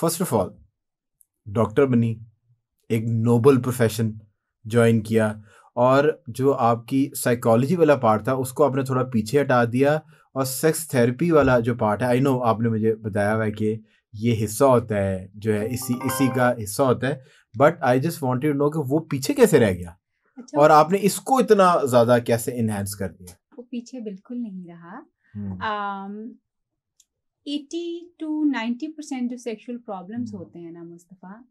First of all doctor बनी एक noble profession join किया और जो आपकी साइकोलॉजी वाला पार्ट था उसको आपने थोड़ा पीछे हटा दिया और सेक्स थेरेपी वाला जो पार्ट है आई नो आपने मुझे बताया हुआ है कि ये हिस्सा होता है जो है इसी इसी का हिस्सा होता है but I just wanted know कि वो पीछे कैसे रह गया अच्छा, और आपने इसको इतना ज़्यादा कैसे इनहेंस कर दिया वो पीछे बिल्कुल नहीं रहा hmm. Eighty to ninety percent जो सेक्सुअल प्रॉब्लम्स hmm. होते हैं ना मुस्तफ़ा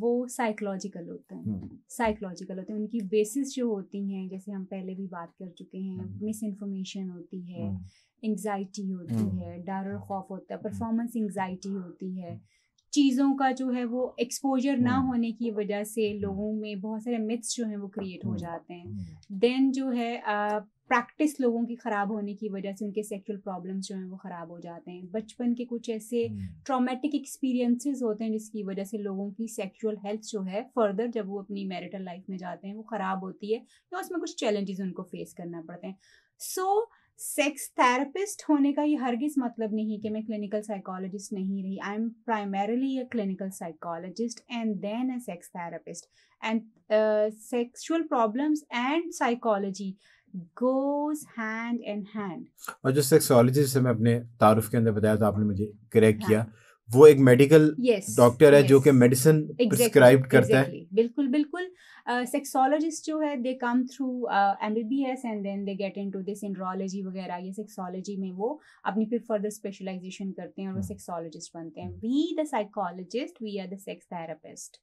वो साइकोलॉजिकल होते हैं साइकोलॉजिकल hmm. होते हैं उनकी बेसिस जो होती हैं जैसे हम पहले भी बात कर चुके हैं मिस hmm. इन्फॉर्मेशन होती है एंग्जाइटी होती है डर और खौफ होता है परफॉर्मेंस एंग्जाइटी होती है चीज़ों का जो है वो एक्सपोजर ना होने की वजह से लोगों में बहुत सारे मिथ्स जो हैं वो क्रिएट हो जाते हैं देन जो है प्रैक्टिस लोगों की ख़राब होने की वजह से उनके सेक्सुअल प्रॉब्लम्स जो हैं वो ख़राब हो जाते हैं बचपन के कुछ ऐसे ट्रॉमेटिक हम्म। एक्सपीरियंसेस होते हैं जिसकी वजह से लोगों की सेक्सुअल हेल्थ जो है फर्दर जब वो अपनी मैरिटल लाइफ में जाते हैं वो ख़राब होती है या उसमें कुछ चैलेंजेस उनको फेस करना पड़ते हैं सो सेक्स थेरेपिस्ट होने का ये हरगिज मतलब नहीं कि मैं क्लिनिकल साइकोलॉजिस्ट नहीं रही I am primarily a clinical psychologist and then a sex therapist and sexual problems and psychology goes hand in hand. और जो सेक्सोलॉजिस्ट से मैं अपने तारुफ के अंदर बताया था आपने मुझे करेक्ट हाँ. किया वो एक मेडिकल yes, डॉक्टर है yes. जो कि मेडिसिन प्रिस्क्राइब करता है बिल्कुल बिल्कुल सेक्सोलॉजिस्ट uh, जो है they come through M B B S and then they get into this andrology वगैरह ये सेक्सोलॉजी में वो अपनी फिर फर्दर स्पेशलाइजेशन करते हैं और वो सेक्सोलॉजिस्ट हाँ। बनते हैं we the psychologist we are the sex therapist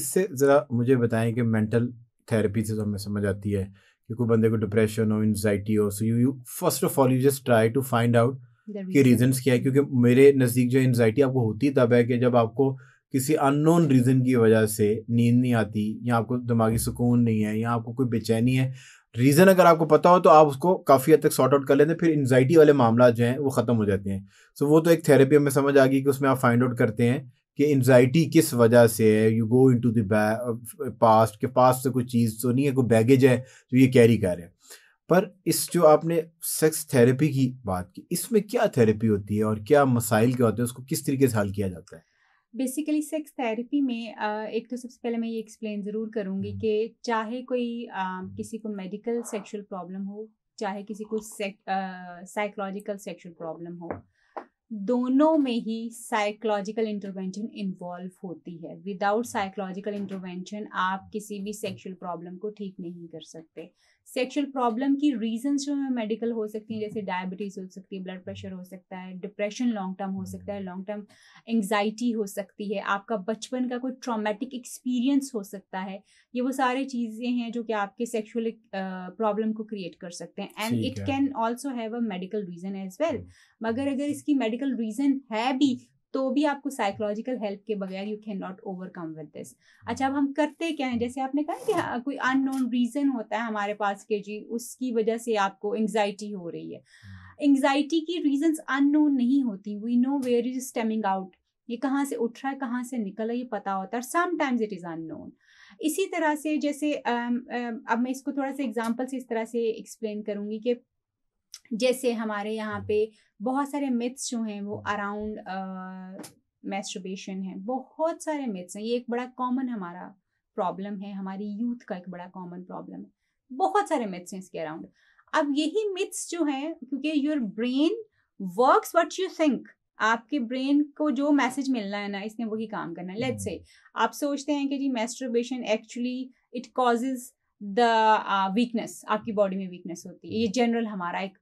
इससे ज़रा मुझे बताएं कि मेंटल थेरेपी से तो हमें समझ आती है कि कोई बंदे को डिप्रेशन हो एनजाइटी हो so you you first of all you just try to find out कि रीजंस क्या है क्योंकि मेरे नज़दीक जो एनजाइटी आपको होती तब है कि जब आपको किसी अननोन रीज़न की वजह से नींद नहीं आती या आपको दिमागी सुकून नहीं है या आपको कोई बेचैनी है रीज़न अगर आपको पता हो तो आप उसको काफ़ी हद तक सॉर्ट आउट कर लेते हैं फिर एनजाइटी वाले मामला जो हैं वो ख़त्म हो जाते हैं सो so, वो तो एक थेरेपी हमें समझ आ गई कि उसमें आप फाइंड आउट करते हैं कि एनजाइटी किस वजह से है you go into past के पास से कोई चीज़ तो नहीं है कोई बैगेज है तो ये कैरी कर रहे हैं पर इस जो आपने सेक्स थेरेपी की बात की इसमें क्या थेरेपी होती है और क्या मसाइल क्या होते हैं उसको किस तरीके से हल किया जाता है बेसिकली सेक्स थेरेपी में एक तो सबसे पहले मैं ये एक्सप्लेन ज़रूर करूँगी हम्म। कि चाहे कोई किसी को मेडिकल सेक्शुअल प्रॉब्लम हो चाहे किसी को साइकोलॉजिकल सेक्शुअल प्रॉब्लम हो दोनों में ही साइकोलॉजिकल इंटरवेंशन इन्वॉल्व होती है विदाउट साइकोलॉजिकल इंटरवेंशन आप किसी भी सेक्सुअल प्रॉब्लम को ठीक नहीं कर सकते सेक्सुअल प्रॉब्लम की रीजंस जो है मेडिकल हो सकती हैं जैसे डायबिटीज़ हो सकती है ब्लड प्रेशर हो सकता है डिप्रेशन लॉन्ग टर्म हो सकता है लॉन्ग टर्म एंगजाइटी हो सकती है आपका बचपन का कोई ट्रॉमेटिक एक्सपीरियंस हो सकता है ये वो सारे चीज़ें हैं जो कि आपके सेक्शुअल प्रॉब्लम को क्रिएट कर सकते हैं and it can also have a medical reason as well मगर अगर इसकी मेडिकल रीज़न है भी तो भी आपको साइकोलॉजिकल हेल्प के बगैर you can not overcome with this अच्छा अब हम करते क्या है जैसे आपने कहा कि हाँ, कोई अननोन रीज़न होता है हमारे पास के जी उसकी वजह से आपको एंग्जाइटी हो रही है एंग्जाइटी हम्म। की रीजंस अननोन नहीं होती we know where is stemming out ये कहाँ से उठ रहा है कहाँ से निकल रहा है ये पता होता है sometimes it is unknown इसी तरह से जैसे अब मैं इसको थोड़ा सा एग्जांपल से इस तरह से एक्सप्लेन करूँगी कि जैसे हमारे यहाँ पे बहुत सारे मिथ्स जो हैं वो अराउंड मेस्ट्रबेशन है बहुत सारे मिथ्स हैं ये एक बड़ा कॉमन हमारा प्रॉब्लम है हमारी यूथ का एक बड़ा कॉमन प्रॉब्लम है बहुत सारे मिथ्स हैं इसके अराउंड अब यही मिथ्स जो हैं क्योंकि your brain works what you think आपके ब्रेन को जो मैसेज मिलना है ना इसने वही काम करना है लेट्स से आप सोचते हैं कि जी masturbation actually it causes the weakness uh, आपकी बॉडी में वीकनेस होती है ये जनरल hmm. हमारा एक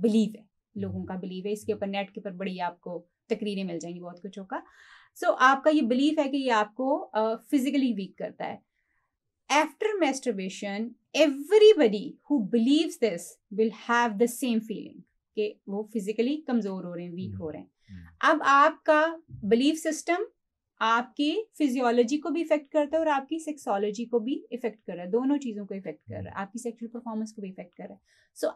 बिलीव है लोगों hmm. का बिलीव है इसके ऊपर नेट के ऊपर बड़ी आपको तकरीरें मिल जाएंगी बहुत कुछ का सो so, आपका ये बिलीफ है कि ये आपको फिजिकली uh, वीक करता है after masturbation everybody who believe this will have the same feeling कि वो फिजिकली कमजोर हो रहे हैं वीक hmm. हो रहे हैं अब आपका बिलीफ सिस्टम आपके फिजियोलॉजी को भी इफेक्ट करता है और आपकी सेक्सोलॉजी को भी इफेक्ट कर रहा है दोनों चीज़ों को इफेक्ट कर रहा है हम्म। आपकी सेक्सुअल परफॉर्मेंस को भी इफेक्ट कर रहा है so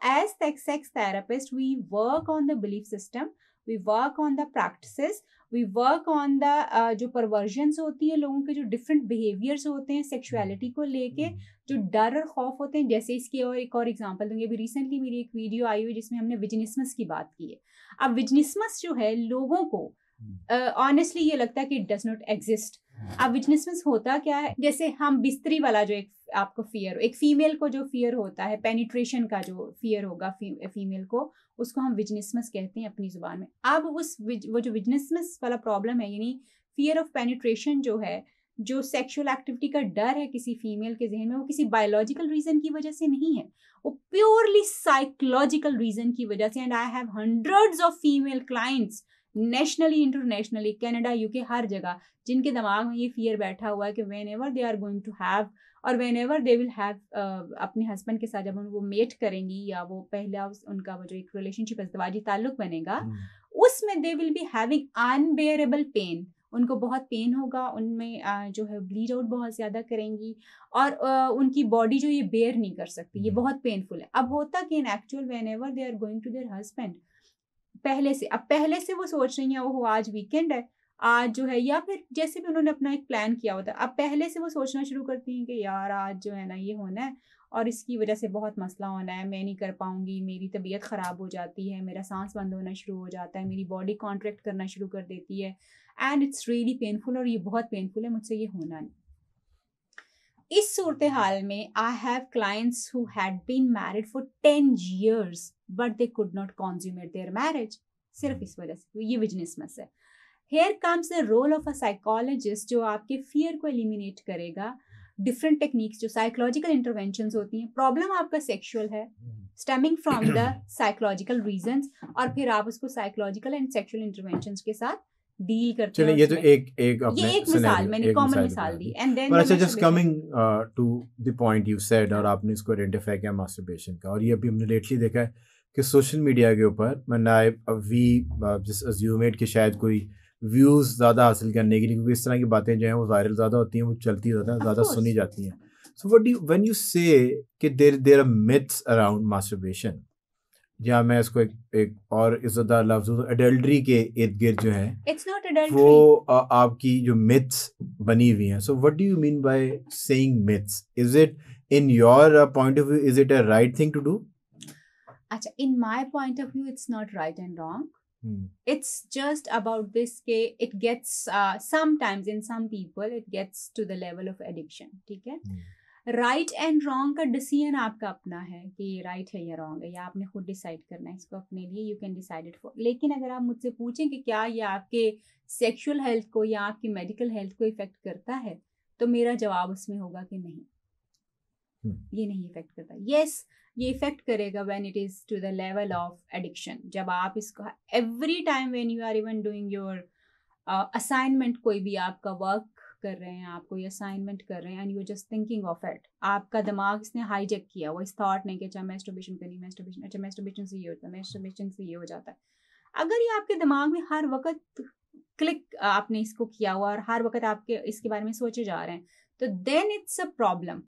as sex therapist we work on the belief system we work on the practice we work on the जो परवर्जन्स होती है लोगों के जो डिफरेंट बिहेवियर्स होते हैं सेक्सुअलिटी हम्म। को लेके हम्म। जो डर और खौफ होते हैं जैसे इसकी और एक और एग्जाम्पल दूंगी अभी रिसेंटली मेरी एक वीडियो आई हुई जिसमें हमने विजनिसमस की बात की है अब विजनिसमस जो है लोगों को ऑनेस्टली uh, ये लगता है कि इट डज नॉट एग्जिस्ट अब विचनेसनेस होता क्या है जैसे हम बिस्तरी वाला जो एक आपको फियर एक फीमेल को जो फियर होता है पेनिट्रेशन का जो फियर होगा फी, फीमेल को उसको हम विजनेसमस कहते हैं अपनी जुबान में अब उस वो जो विजनेसमस वाला प्रॉब्लम है यानी फियर ऑफ पेनिट्रेशन जो है जो सेक्सुअल एक्टिविटी का डर है किसी फीमेल के जहन में वो किसी बायोलॉजिकल रीज़न की वजह से नहीं है वो प्योरली साइकोलॉजिकल रीज़न की वजह से and I have hundreds of female clients nationally internationally Canada UK हर जगह जिनके दिमाग में ये फियर बैठा हुआ है कि whenever they are going to have और whenever they will have अपने हस्बैंड के साथ जब वो मेट करेंगी या वो पहला उनका वो जो एक रिलेशनशिप अजदवाजी ताल्लुक बनेगा हम्म। उसमें they will be having unbearable pain उनको बहुत पेन होगा उनमें जो है ब्लीड आउट बहुत ज़्यादा करेंगी और उनकी बॉडी जो ये बेयर नहीं कर सकती ये हम्म। बहुत पेनफुल है अब होता कि in actual whenever they are going to their husband पहले से अब पहले से वो सोच रही हैं वो आज वीकेंड है आज जो है या फिर जैसे भी उन्होंने अपना एक प्लान किया होता है अब पहले से वो सोचना शुरू करती हैं कि यार आज जो है ना ये होना है और इसकी वजह से बहुत मसला होना है मैं नहीं कर पाऊंगी मेरी तबीयत ख़राब हो जाती है मेरा सांस बंद होना शुरू हो जाता है मेरी बॉडी कॉन्ट्रैक्ट करना शुरू कर देती है एंड इट्स रियली पेनफुल और ये बहुत पेनफुल है मुझसे ये होना नहीं सूरत हाल में I have clients who had been married for ten years but they could not consummate their marriage सिर्फ hmm. इस वजह से ये बिजनेस बिजनेसमैस है here comes the role of a psychologist जो आपके फियर को एलिमिनेट करेगा डिफरेंट टेक्निक्स जो साइकोलॉजिकल इंटरवेंशन होती हैं प्रॉब्लम आपका सेक्शुअल है stemming from the psychological reasons और फिर आप उसको साइकोलॉजिकल एंड सेक्शुअल इंटरवेंशन के साथ डील करते हैं ये तो एक एक अपने ये एक मिसाल मैंने कॉमन मिसाल दी एंड देन अच्छा just coming to the point you said और आपने इसको आइडेंटिफाई किया मास्टरबेशन का और ये अभी हमने लेटली देखा है कि सोशल मीडिया के ऊपर मैं मैंने वी जिस अज्यूमेट कि शायद कोई व्यूज़ ज़्यादा हासिल करने के लिए क्योंकि इस तरह की बातें जो हैं वो वायरल ज़्यादा होती हैं वो चलती ज़्यादा ज़्यादा सुनी जाती हैं so what you want you say there there are myths around masturbation या मैं इसको एक, एक और इज्जतदार लफ्ज हूँ एडल्ट्री के इर्द गिर्द जो है वो आ, आपकी जो मिथ्स बनी हुई हैं so what do you mean by saying myths is it in your point of view is it a right thing to do अच्छा in my point of view it's not right and wrong it's just about this ke it gets uh, sometimes in some people it gets to the level of addiction okay hmm. Right and wrong का decision आपका अपना है कि ये right है या wrong है या आपने खुद डिसाइड करना है इसको अपने लिए you can decide it for लेकिन अगर आप मुझसे पूछें कि क्या ये आपके सेक्शुअल हेल्थ को या आपकी मेडिकल हेल्थ को इफेक्ट करता है तो मेरा जवाब उसमें होगा कि नहीं hmm. ये नहीं इफेक्ट करता यस yes, ये इफेक्ट करेगा when it is to the level of addiction जब आप इसको every time when you are even doing your assignment कोई भी आपका वर्क कर रहे हैं आप कोई असाइनमेंट कर रहे हैं and you just thinking of it आपका दिमाग इसने हाईजेक किया वो इस थॉट नहीं कि अच्छा मेस्टोबेशन करी मेस्टोबेशन अच्छा मेस्टोबेशन से ये होता है मेस्टोबेशन से ये हो जाता है अगर ये आपके दिमाग में हर वक्त क्लिक आपने इसको किया हुआ और हर वक्त आपके इसके बारे में सोचे जा रहे हैं तो देन इट्स अ प्रॉब्लम